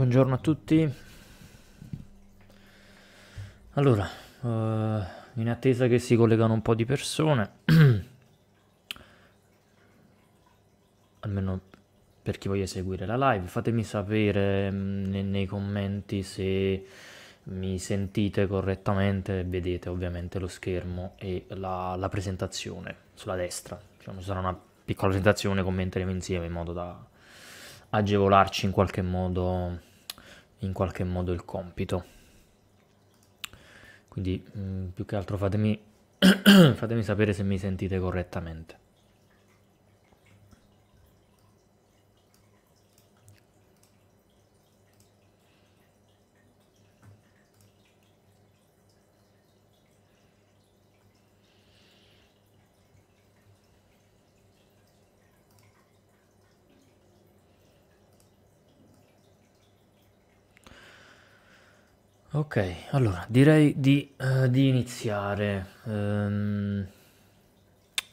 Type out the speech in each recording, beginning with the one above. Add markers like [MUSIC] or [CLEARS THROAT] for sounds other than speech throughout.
Buongiorno a tutti. Allora, uh, in attesa che si collegano un po' di persone, [CLEARS THROAT] almeno per chi voglia seguire la live, fatemi sapere mh, mm, nei commenti se mi sentite correttamente, vedete ovviamente lo schermo e la, la presentazione sulla destra. Cioè, sarà una piccola presentazione, commenteremo insieme in modo da agevolarci in qualche modo in qualche modo il compito. Quindi mh, mm, più che altro fatemi, [COUGHS] fatemi sapere se mi sentite correttamente. Ok, allora direi di, uh, di iniziare. Um,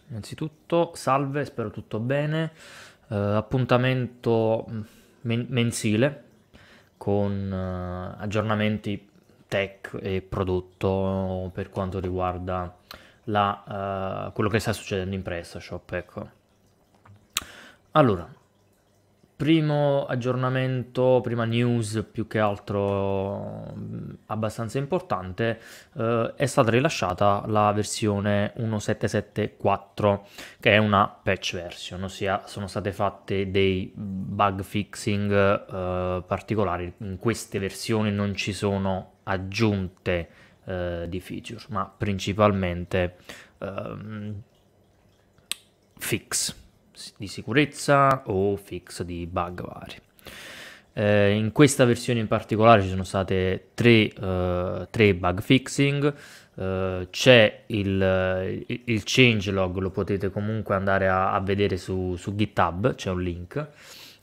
innanzitutto, salve, spero tutto bene. Uh, appuntamento mm, men mensile con uh, aggiornamenti tech e prodotto per quanto riguarda la, quello che sta succedendo in PrestaShop. Ecco. Allora, primo aggiornamento, prima news più che altro mm, abbastanza importante, eh, è stata rilasciata la versione 1774 che è una patch version, ossia sono state fatte dei bug fixing eh, particolari, in queste versioni non ci sono aggiunte eh, di feature, ma principalmente ehm, fix di sicurezza o fix di bug vari. Eh, in questa versione in particolare ci sono state tre, eh, tre bug fixing, eh, c'è il, il changelog, lo potete comunque andare a, a vedere su, su GitHub, c'è un link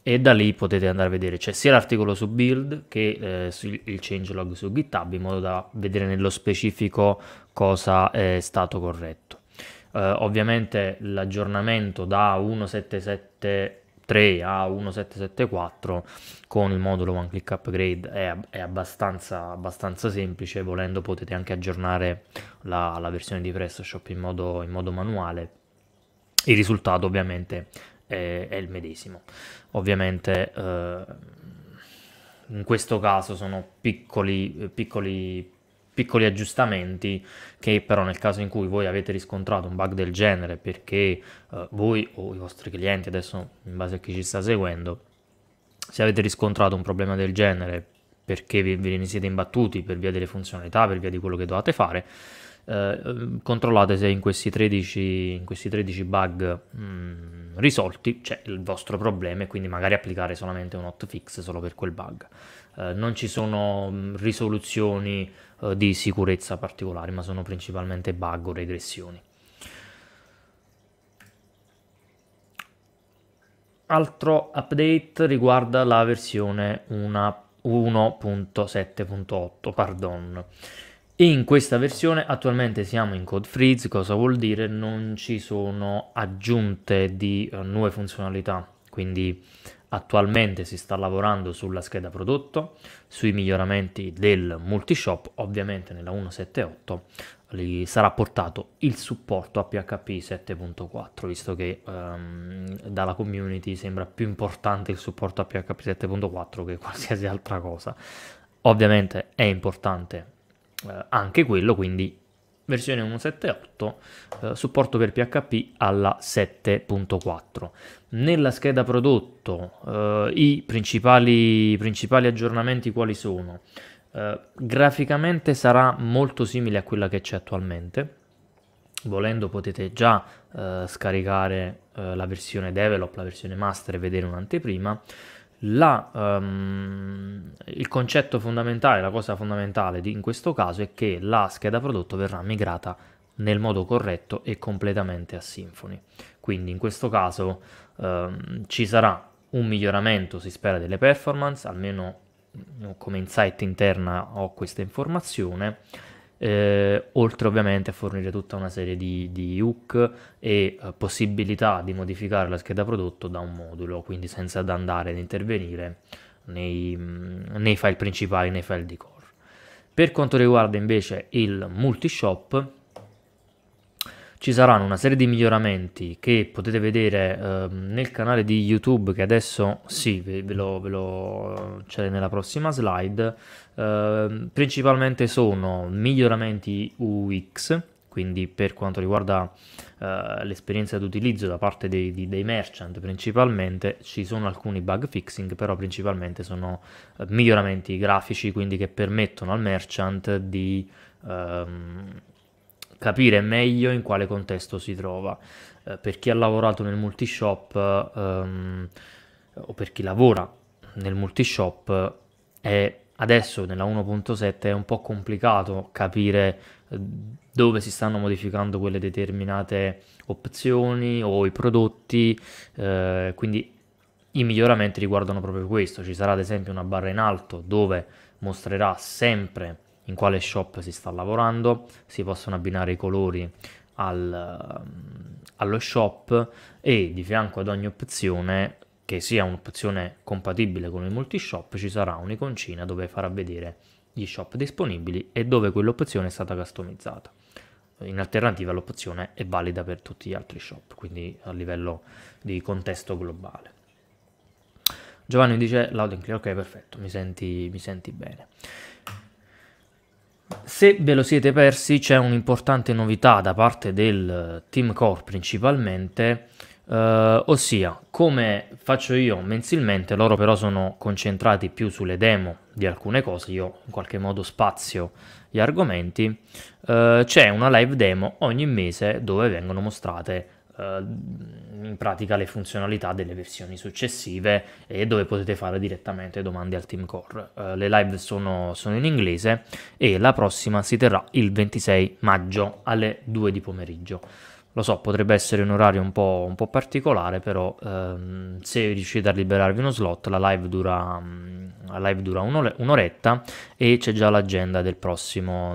e da lì potete andare a vedere c'è sia l'articolo su build che eh, su, il changelog su GitHub in modo da vedere nello specifico cosa è stato corretto. Uh, ovviamente l'aggiornamento da 1773 a 1774 con il modulo One Click Upgrade è, è abbastanza, abbastanza, semplice, volendo potete anche aggiornare la, la versione di PrestaShop in modo, in modo manuale. Il risultato ovviamente è, è il medesimo. Ovviamente uh, in questo caso sono piccoli, piccoli piccoli aggiustamenti che però nel caso in cui voi avete riscontrato un bug del genere perché eh, voi o i vostri clienti adesso in base a chi ci sta seguendo se avete riscontrato un problema del genere perché vi, ve ne siete imbattuti per via delle funzionalità per via di quello che dovete fare eh, controllate se in questi 13, in questi 13 bug mh, mm, risolti c'è il vostro problema e quindi magari applicare solamente un hotfix solo per quel bug. Eh, non ci sono mh, mm, risoluzioni eh, di sicurezza particolari, ma sono principalmente bug o regressioni. Altro update riguarda la versione 1.7.8, pardon. In questa versione attualmente siamo in code freeze, cosa vuol dire? Non ci sono aggiunte di uh, nuove funzionalità, quindi attualmente si sta lavorando sulla scheda prodotto, sui miglioramenti del multishop, ovviamente nella 1.7.8 lì sarà portato il supporto a PHP 7.4, visto che um, dalla community sembra più importante il supporto a PHP 7.4 che qualsiasi altra cosa. Ovviamente è importante eh, anche quello, quindi versione 1.7.8, eh, supporto per PHP alla 7.4. Nella scheda prodotto eh, i principali, principali, aggiornamenti quali sono? Eh, graficamente sarà molto simile a quella che c'è attualmente, volendo potete già eh, scaricare eh, la versione develop, la versione master e vedere un'anteprima. La, um, il concetto fondamentale, la cosa fondamentale di, in questo caso è che la scheda prodotto verrà migrata nel modo corretto e completamente a Symfony. Quindi in questo caso um, ci sarà un miglioramento, si spera, delle performance, almeno mm, come insight interna ho questa informazione eh, oltre ovviamente a fornire tutta una serie di, di hook e eh, possibilità di modificare la scheda prodotto da un modulo, quindi senza andare ad intervenire nei, mm, nei file principali, nei file di core. Per quanto riguarda invece il multishop, ci saranno una serie di miglioramenti che potete vedere eh, nel canale di YouTube che adesso sì, ve, ve lo, ve lo c'è nella prossima slide. Eh, principalmente sono miglioramenti UX, quindi per quanto riguarda eh, l'esperienza d'utilizzo da parte dei, dei, dei, merchant principalmente ci sono alcuni bug fixing, però principalmente sono eh, miglioramenti grafici, quindi che permettono al merchant di... Ehm, capire meglio in quale contesto si trova. Eh, per chi ha lavorato nel multishop ehm, o per chi lavora nel multishop è adesso nella 1.7 è un po' complicato capire eh, dove si stanno modificando quelle determinate opzioni o i prodotti, eh, quindi i miglioramenti riguardano proprio questo. Ci sarà ad esempio una barra in alto dove mostrerà sempre in quale shop si sta lavorando, si possono abbinare i colori al, ehm, allo shop e di fianco ad ogni opzione che sia un'opzione compatibile con il multishop ci sarà un'iconcina dove farà vedere gli shop disponibili e dove quell'opzione è stata customizzata. In alternativa l'opzione è valida per tutti gli altri shop, quindi a livello di contesto globale. Giovanni dice loud and clear, ok perfetto, mi senti, mi senti bene. Se ve lo siete persi c'è un'importante novità da parte del eh, team core principalmente, eh, ossia come faccio io mensilmente, loro però sono concentrati più sulle demo di alcune cose, io in qualche modo spazio gli argomenti, eh, c'è una live demo ogni mese dove vengono mostrate eh, in pratica le funzionalità delle versioni successive e dove potete fare direttamente domande al team core. Uh, le live sono, sono, in inglese e la prossima si terrà il 26 maggio alle 2 di pomeriggio. Lo so, potrebbe essere un orario un po', un po particolare, però ehm, se riuscite a liberarvi uno slot, la live dura, mm, la live dura un'oretta e c'è già l'agenda del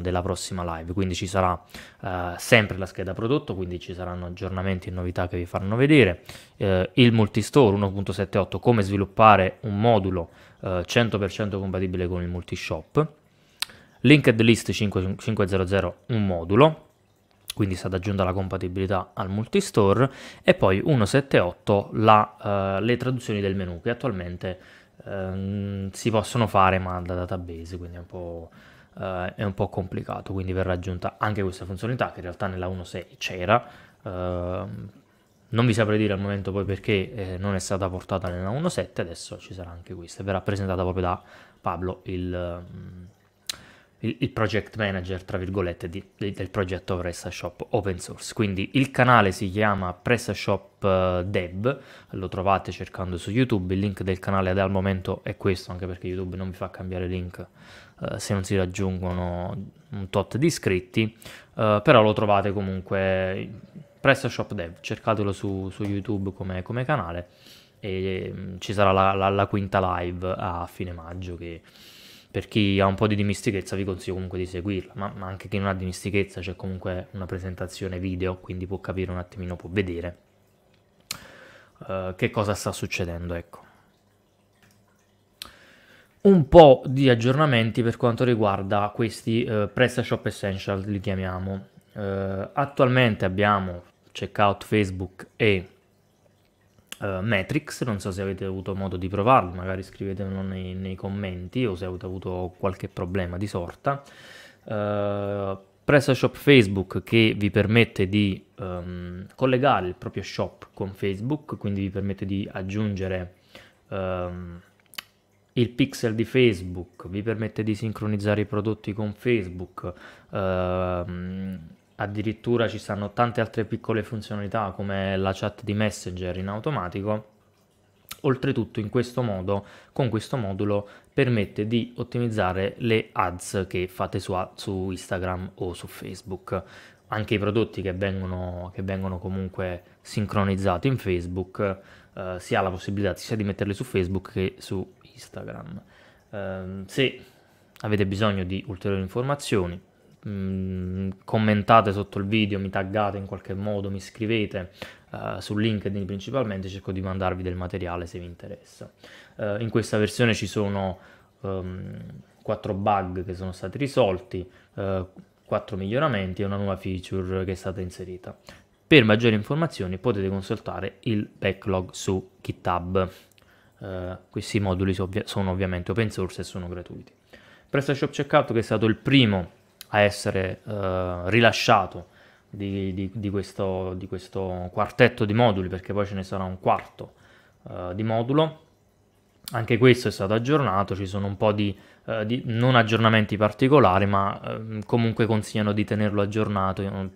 della prossima live, quindi ci sarà eh, sempre la scheda prodotto, quindi ci saranno aggiornamenti e novità che vi faranno vedere, eh, il multistore 1.78, come sviluppare un modulo eh, 100% compatibile con il multishop, linked list 5, 500, un modulo, quindi è stata aggiunta la compatibilità al multistore e poi 178 la, uh, le traduzioni del menu che attualmente uh, si possono fare ma da database quindi è un po', uh, è un po complicato quindi verrà aggiunta anche questa funzionalità che in realtà nella 1.6 c'era ehm, non vi saprei dire al momento poi perché eh, non è stata portata nella 1.7 adesso ci sarà anche questa verrà presentata proprio da Pablo il mm, il, il project manager, tra virgolette, di, di, del progetto PrestaShop open source. Quindi il canale si chiama PrestaShop eh, Dev, lo trovate cercando su YouTube, il link del canale al momento è questo, anche perché YouTube non vi fa cambiare link Uh, se non si raggiungono un tot di iscritti, uh, però lo trovate comunque PrestaShop Dev, cercatelo su, su YouTube come, come, canale e mm, ci sarà la, la, la quinta live a fine maggio che per chi ha un po' di dimistichezza vi consiglio comunque di seguirla, ma, ma anche chi non ha dimistichezza c'è comunque una presentazione video, quindi può capire un attimino, può vedere uh, che cosa sta succedendo, ecco. Un po' di aggiornamenti per quanto riguarda questi uh, PrestaShop Essential, li chiamiamo. Uh, attualmente abbiamo checkout Facebook e uh, Matrix, non so se avete avuto modo di provarlo, magari scrivetemelo nei, nei commenti o se avete avuto qualche problema di sorta. Uh, eh, presso Shop Facebook che vi permette di um, collegare il proprio shop con Facebook, quindi vi permette di aggiungere um, il pixel di Facebook, vi permette di sincronizzare i prodotti con Facebook, uh, addirittura ci stanno tante altre piccole funzionalità come la chat di Messenger in automatico. Oltretutto in questo modo, con questo modulo, permette di ottimizzare le ads che fate su, su Instagram o su Facebook. Anche i prodotti che vengono, che vengono comunque sincronizzati in Facebook, eh, si ha la possibilità sia di metterli su Facebook che su Instagram. Eh, se avete bisogno di ulteriori informazioni, Mm, commentate sotto il video, mi taggate in qualche modo, mi scrivete uh, su LinkedIn principalmente, cerco di mandarvi del materiale se vi interessa. Uh, in questa versione ci sono um, ehm, 4 bug che sono stati risolti, uh, eh, 4 miglioramenti e una nuova feature che è stata inserita. Per maggiori informazioni potete consultare il backlog su GitHub. Uh, questi moduli sono ovviamente open source e sono gratuiti. PrestaShop Checkout che è stato il primo a essere eh, rilasciato di, di, di, questo, di, questo, quartetto di moduli, perché poi ce ne sarà un quarto eh, di modulo. Anche questo è stato aggiornato, ci sono un po' di, eh, non aggiornamenti particolari, ma ehm, comunque consigliano di tenerlo aggiornato in,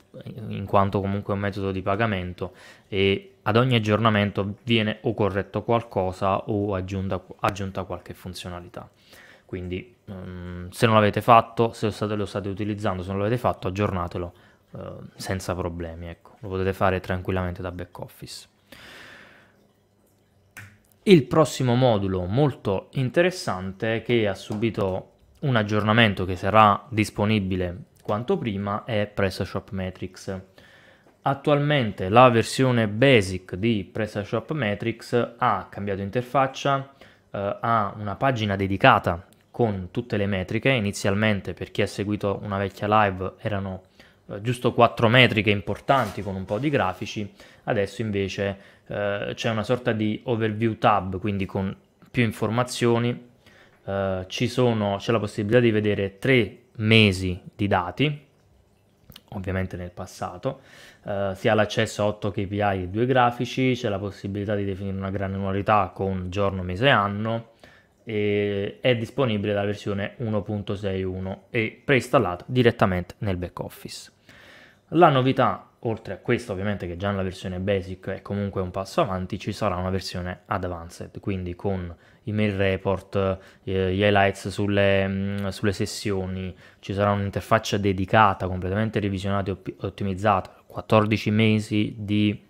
in quanto comunque è un metodo di pagamento e ad ogni aggiornamento viene o corretto qualcosa o aggiunta, aggiunta qualche funzionalità. Quindi um, se non l'avete fatto, se lo state, lo state, utilizzando, se non l'avete fatto, aggiornatelo uh, senza problemi, ecco. lo potete fare tranquillamente da back office. Il prossimo modulo molto interessante che ha subito un aggiornamento che sarà disponibile quanto prima è PrestaShop Matrix. Attualmente la versione basic di PrestaShop Matrix ha cambiato interfaccia, eh, ha una pagina dedicata con tutte le metriche, inizialmente per chi ha seguito una vecchia live erano eh, giusto quattro metriche importanti con un po' di grafici, adesso invece eh, c'è una sorta di overview tab, quindi con più informazioni, eh, sono, c'è la possibilità di vedere tre mesi di dati, ovviamente nel passato, eh, si ha l'accesso a 8 KPI e due grafici, c'è la possibilità di definire una granularità con giorno, mese e anno, e è disponibile la versione 1.6.1 e preinstallato direttamente nel back office. La novità, oltre a questo ovviamente che già nella versione basic è comunque un passo avanti, ci sarà una versione advanced, quindi con email report, eh, gli highlights sulle, mm, sulle sessioni, ci sarà un'interfaccia dedicata, completamente revisionata e ottimizzata, 14 mesi di,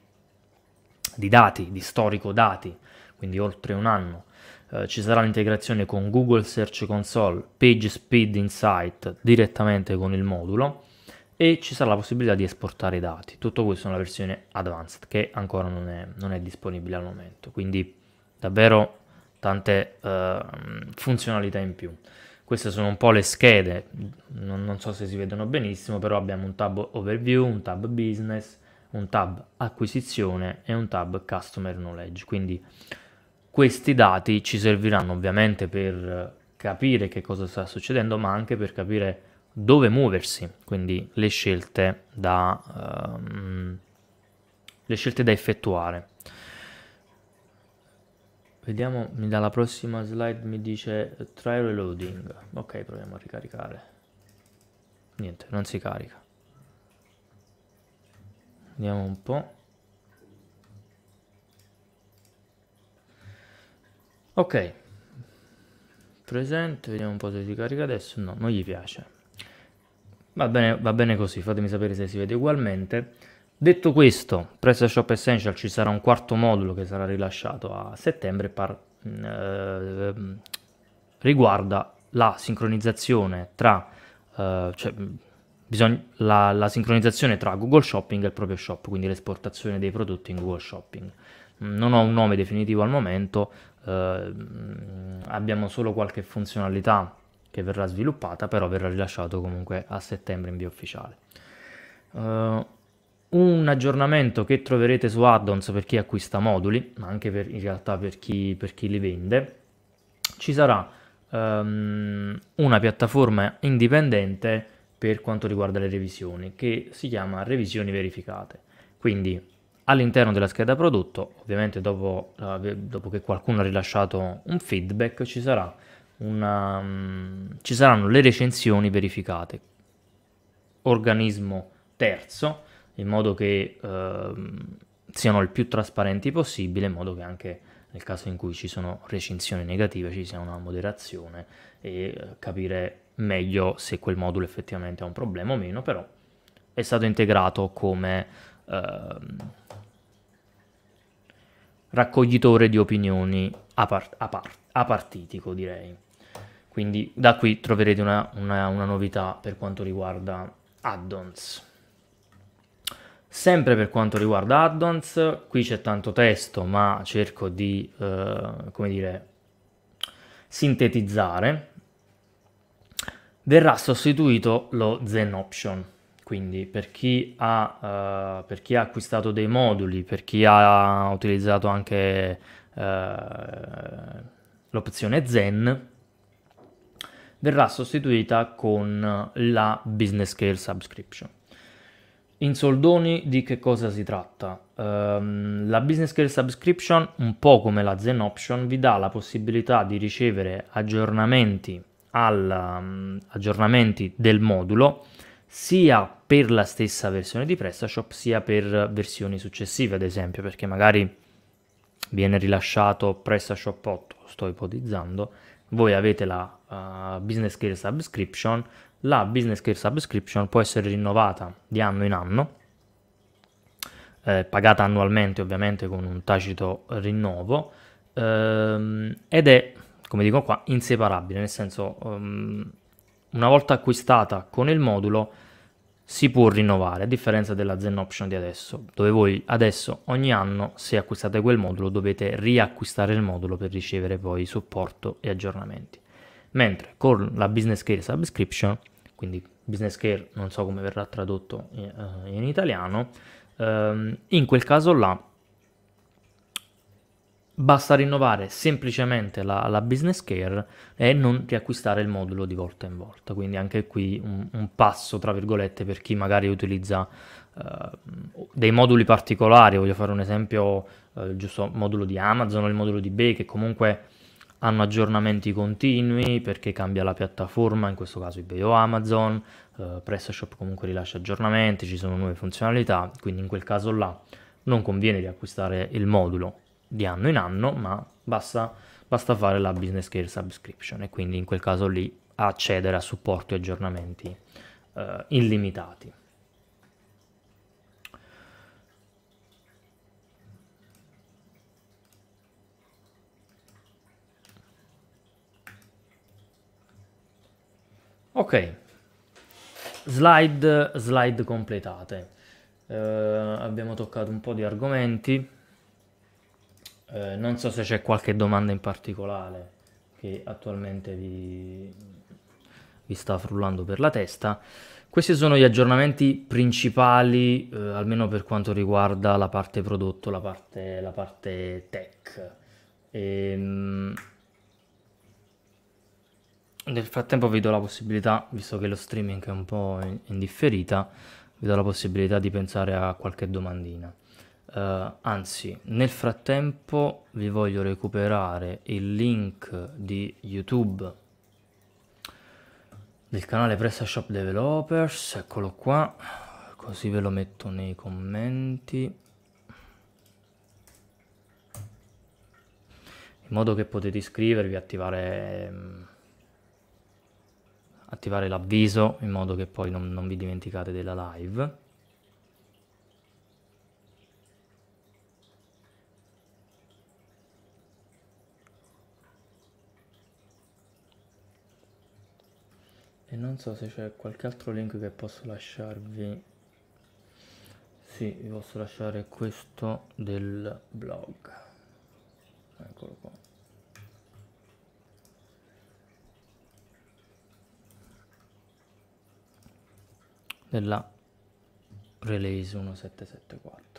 di dati, di storico dati, quindi oltre un anno eh, ci sarà l'integrazione con Google Search Console, PageSpeed Insight direttamente con il modulo e ci sarà la possibilità di esportare i dati. Tutto questo nella versione advanced che ancora non è, non è disponibile al momento, quindi davvero tante eh, funzionalità in più. Queste sono un po' le schede, non, non so se si vedono benissimo, però abbiamo un tab overview, un tab business, un tab acquisizione e un tab customer knowledge, quindi questi dati ci serviranno ovviamente per capire che cosa sta succedendo, ma anche per capire dove muoversi, quindi le scelte da, um, le scelte da effettuare. Vediamo, mi dà la prossima slide, mi dice try reloading. Ok, proviamo a ricaricare. Niente, non si carica. Vediamo un po'. ok presente vediamo un po' se si carica adesso no non gli piace va bene, va bene così fatemi sapere se si vede ugualmente detto questo presso shop Essential ci sarà un quarto modulo che sarà rilasciato a settembre par, mm, eh, riguarda la sincronizzazione tra eh, cioè, la, la, sincronizzazione tra Google Shopping e il proprio shop, quindi l'esportazione dei prodotti in Google Shopping. Mm, non ho un nome definitivo al momento, eh, abbiamo solo qualche funzionalità che verrà sviluppata, però verrà rilasciato comunque a settembre in via ufficiale. Uh, un aggiornamento che troverete su addons per chi acquista moduli, ma anche per, in realtà per chi, per chi, li vende, ci sarà um, una piattaforma indipendente per quanto riguarda le revisioni, che si chiama Revisioni Verificate. Quindi all'interno della scheda prodotto, ovviamente dopo, eh, dopo, che qualcuno ha rilasciato un feedback, ci, sarà una, um, ci saranno le recensioni verificate, organismo terzo, in modo che uh, siano il più trasparenti possibile, in modo che anche nel caso in cui ci sono recensioni negative ci sia una moderazione e eh, capire meglio se quel modulo effettivamente ha un problema o meno, però è stato integrato come... Uh, raccoglitore di opinioni apart- apart- apartitico, direi. Quindi da qui troverete una, una, una novità per quanto riguarda add-ons. Sempre per quanto riguarda add-ons, qui c'è tanto testo, ma cerco di, eh, come dire, sintetizzare. Verrà sostituito lo Zen Option. Quindi per chi, ha, uh, per chi ha acquistato dei moduli, per chi ha utilizzato anche uh, l'opzione Zen, verrà sostituita con la Business Scale Subscription. In soldoni di che cosa si tratta? Um, la Business Scale Subscription, un po' come la Zen Option, vi dà la possibilità di ricevere aggiornamenti, al, um, aggiornamenti del modulo sia per la stessa versione di PrestaShop sia per versioni successive, ad esempio, perché magari viene rilasciato PrestaShop 8, sto ipotizzando, voi avete la uh, Business Care Subscription, la Business Care Subscription può essere rinnovata di anno in anno, eh, pagata annualmente ovviamente con un tacito rinnovo, ehm, ed è, come dico qua, inseparabile, nel senso... Um, una volta acquistata con il modulo si può rinnovare, a differenza della Zen Option di adesso, dove voi adesso ogni anno, se acquistate quel modulo, dovete riacquistare il modulo per ricevere poi supporto e aggiornamenti. Mentre con la Business Care Subscription, quindi Business Care non so come verrà tradotto in, eh, in italiano, ehm, in quel caso là Basta rinnovare semplicemente la, la, business care e non riacquistare il modulo di volta in volta. Quindi anche qui un, un passo, tra virgolette, per chi magari utilizza uh, dei moduli particolari. Voglio fare un esempio, uh, il giusto modulo di Amazon o il modulo di eBay che comunque hanno aggiornamenti continui perché cambia la piattaforma, in questo caso eBay o Amazon, uh, PrestaShop comunque rilascia aggiornamenti, ci sono nuove funzionalità, quindi in quel caso là non conviene riacquistare il modulo di anno in anno, ma basta, basta fare la business care subscription e quindi in quel caso lì accedere a supporto e aggiornamenti eh, illimitati. Ok, slide, slide completate. Eh, abbiamo toccato un po' di argomenti. Eh, non so se c'è qualche domanda in particolare che attualmente vi, vi sta frullando per la testa. Questi sono gli aggiornamenti principali, eh, almeno per quanto riguarda la parte prodotto, la parte, la parte tech. E, ehm, nel frattempo vi do la possibilità, visto che lo streaming è un po' indifferita, vi do la possibilità di pensare a qualche domandina. Uh, anzi, nel frattempo vi voglio recuperare il link di YouTube del canale PrestaShop Developers, eccolo qua, così ve lo metto nei commenti. In modo che potete iscrivervi, attivare, mm, attivare l'avviso, in modo che poi non, non vi dimenticate della live. e non so se c'è qualche altro link che posso lasciarvi sì vi posso lasciare questo del blog eccolo qua della release 1774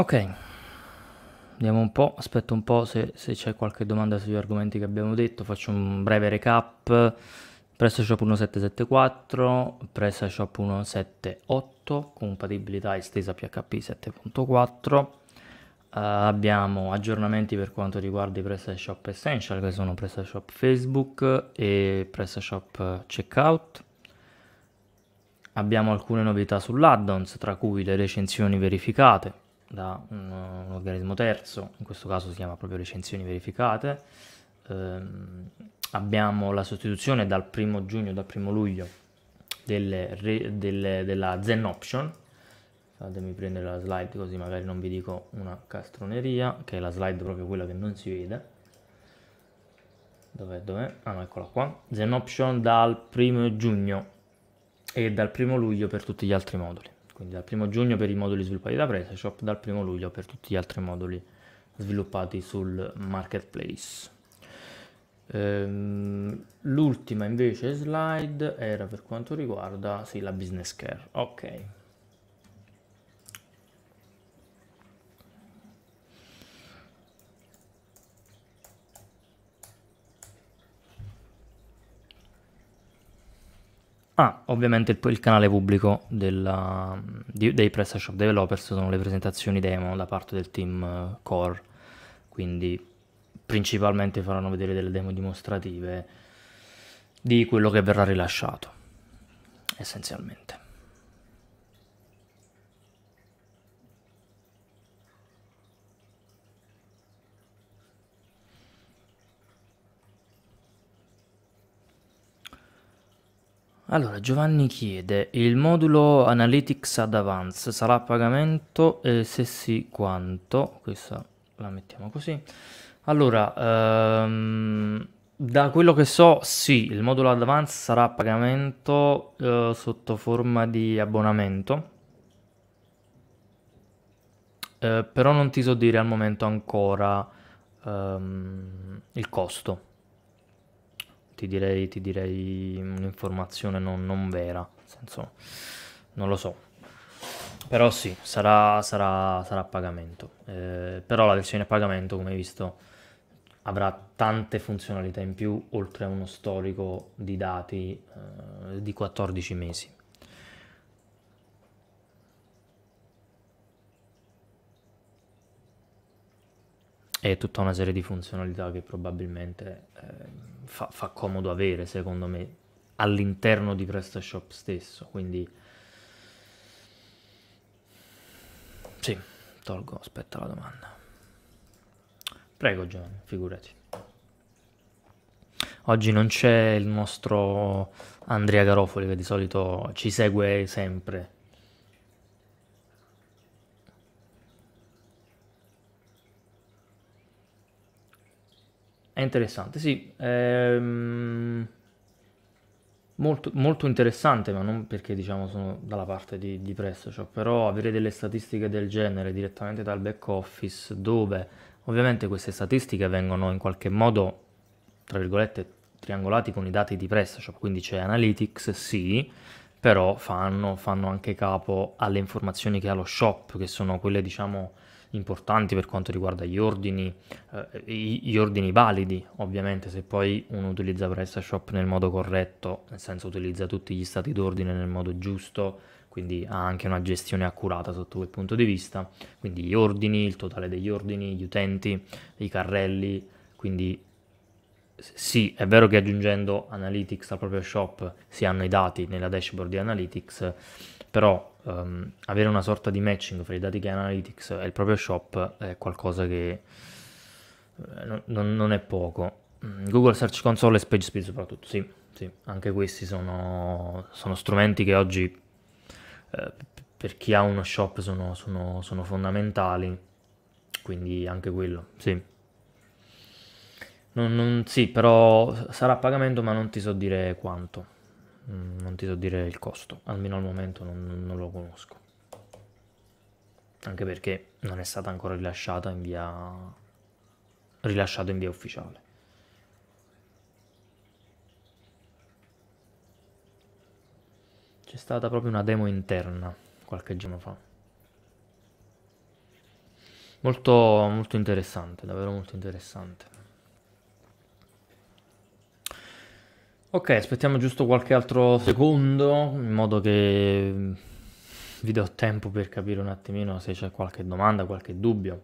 Ok, vediamo un po', aspetto un po' se, se c'è qualche domanda sugli argomenti che abbiamo detto, faccio un breve recap. PrestaShop 1774, PrestaShop 178, compatibilità estesa PHP 7.4. Uh, abbiamo aggiornamenti per quanto riguarda i PrestaShop Essential che sono PrestaShop Facebook e PrestaShop Checkout. Abbiamo alcune novità sull'addons, tra cui le recensioni verificate, da un, un, organismo terzo, in questo caso si chiama proprio recensioni verificate. Eh, abbiamo la sostituzione dal 1 giugno, dal 1 luglio delle, delle, della Zen Option. Fatemi prendere la slide così magari non vi dico una castroneria, che è la slide proprio quella che non si vede. Dov'è? Dov'è? Ah no, eccola qua. Zen Option dal 1 giugno e dal 1 luglio per tutti gli altri moduli quindi dal 1 giugno per i moduli sviluppati da PrestaShop, dal 1 luglio per tutti gli altri moduli sviluppati sul marketplace. Ehm, l'ultima invece slide era per quanto riguarda sì, la business care. Ok, Ah, ovviamente il, il canale pubblico della, di, dei PrestaShop Developers sono le presentazioni demo da parte del team eh, core, quindi principalmente faranno vedere delle demo dimostrative di quello che verrà rilasciato, essenzialmente. Allora, Giovanni chiede, il modulo Analytics ad Avance sarà a pagamento e eh, se sì quanto? Questa la mettiamo così. Allora, ehm, da quello che so, sì, il modulo ad Avance sarà a pagamento eh, sotto forma di abbonamento. Eh, però non ti so dire al momento ancora ehm, il costo ti direi, ti direi un'informazione non, non, vera, nel senso non lo so. Però sì, sarà, sarà, sarà a pagamento. Eh, però la versione a pagamento, come hai visto, avrà tante funzionalità in più, oltre a uno storico di dati eh, di 14 mesi. e tutta una serie di funzionalità che probabilmente eh, fa, fa, comodo avere, secondo me, all'interno di PrestaShop stesso. Quindi sì, tolgo, aspetta la domanda. Prego Giovanni, figurati. Oggi non c'è il nostro Andrea Garofoli che di solito ci segue sempre È interessante, sì. Ehm, molto, molto, interessante, ma non perché diciamo sono dalla parte di, di PrestaShop, cioè, però avere delle statistiche del genere direttamente dal back office dove ovviamente queste statistiche vengono in qualche modo, tra virgolette, triangolati con i dati di PrestaShop, cioè, quindi c'è Analytics, sì, però fanno, fanno anche capo alle informazioni che ha lo shop, che sono quelle diciamo importanti per quanto riguarda gli ordini, eh, gli ordini validi, ovviamente se poi uno utilizza PrestaShop nel modo corretto, nel senso utilizza tutti gli stati d'ordine nel modo giusto, quindi ha anche una gestione accurata sotto quel punto di vista, quindi gli ordini, il totale degli ordini, gli utenti, i carrelli, quindi sì, è vero che aggiungendo Analytics al proprio shop si hanno i dati nella dashboard di Analytics, però um, avere una sorta di matching fra i dati che Analytics e il proprio shop è qualcosa che eh, non, non, è poco. Mm, Google Search Console e SpageSpeed soprattutto, sì, sì, anche questi sono, sono strumenti che oggi eh, per chi ha uno shop sono, sono, sono fondamentali, quindi anche quello, sì. Non, non, sì, però sarà a pagamento, ma non ti so dire quanto. Mm, non ti so dire il costo, almeno al momento non, non lo conosco. Anche perché non è stata ancora rilasciata in via rilasciata in via ufficiale. C'è stata proprio una demo interna qualche giorno fa. Molto, molto interessante, davvero molto interessante. Ok, aspettiamo giusto qualche altro secondo in modo che mm, vi do tempo per capire un attimino se c'è qualche domanda, qualche dubbio.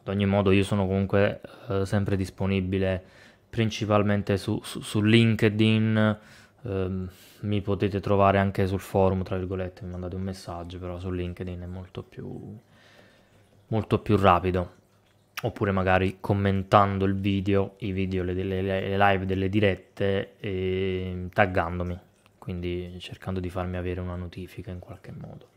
Ad ogni modo io sono comunque eh, sempre disponibile principalmente su, su, su LinkedIn, eh, mi potete trovare anche sul forum, tra virgolette, mi mandate un messaggio, però su LinkedIn è molto più, molto più rapido oppure magari commentando il video, i video, le, le, le live delle dirette e ehm, taggandomi, quindi cercando di farmi avere una notifica in qualche modo.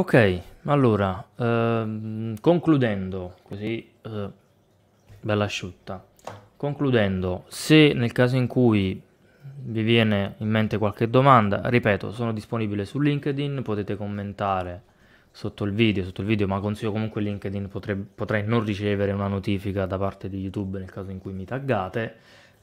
Ok, allora, ehm, concludendo, così eh, bella asciutta, concludendo, se nel caso in cui vi viene in mente qualche domanda, ripeto, sono disponibile su LinkedIn, potete commentare sotto il video, sotto il video, ma consiglio comunque LinkedIn, potrei, potrei non ricevere una notifica da parte di YouTube nel caso in cui mi taggate,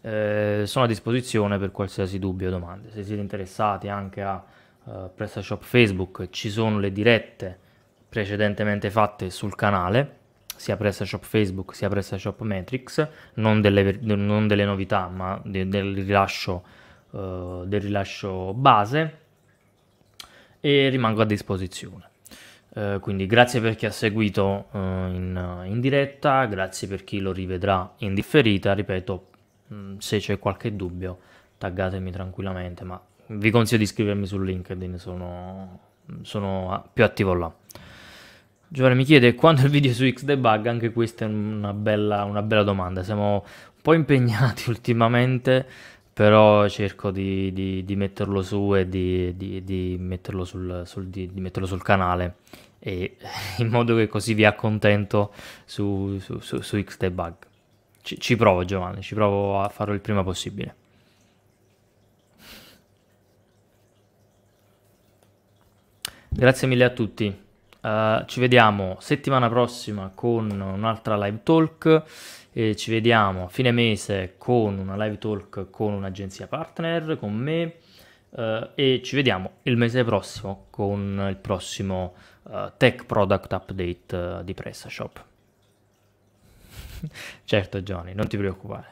eh, sono a disposizione per qualsiasi dubbio o domanda, se siete interessati anche a eh, PrestaShop Facebook ci sono le dirette precedentemente fatte sul canale sia PrestaShop Facebook sia PrestaShop Matrix non delle, non delle novità ma de, del, rilascio, eh, del rilascio base e rimango a disposizione eh, quindi grazie per chi ha seguito eh, in, in, diretta, grazie per chi lo rivedrà in differita, ripeto, mh, mm, se c'è qualche dubbio taggatemi tranquillamente, ma vi consiglio di iscrivermi su LinkedIn, sono, sono più attivo là. Giovanni mi chiede quando il video su Xdebug, anche questa è una bella, una bella, domanda, siamo un po' impegnati [LAUGHS] ultimamente, però cerco di, di, di metterlo su e di, di metterlo, sul, sul, metterlo, sul, canale, e, [LAUGHS] in modo che così vi accontento su, su, su, su Xdebug. Ci, ci provo Giovanni, ci provo a farlo il prima possibile. Grazie mille a tutti. Uh, ci vediamo settimana prossima con un'altra live talk e ci vediamo a fine mese con una live talk con un'agenzia partner, con me uh, e ci vediamo il mese prossimo con il prossimo uh, tech product update di PrestaShop. [LAUGHS] certo Johnny, non ti preoccupare.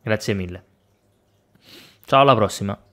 Grazie mille. Ciao alla prossima.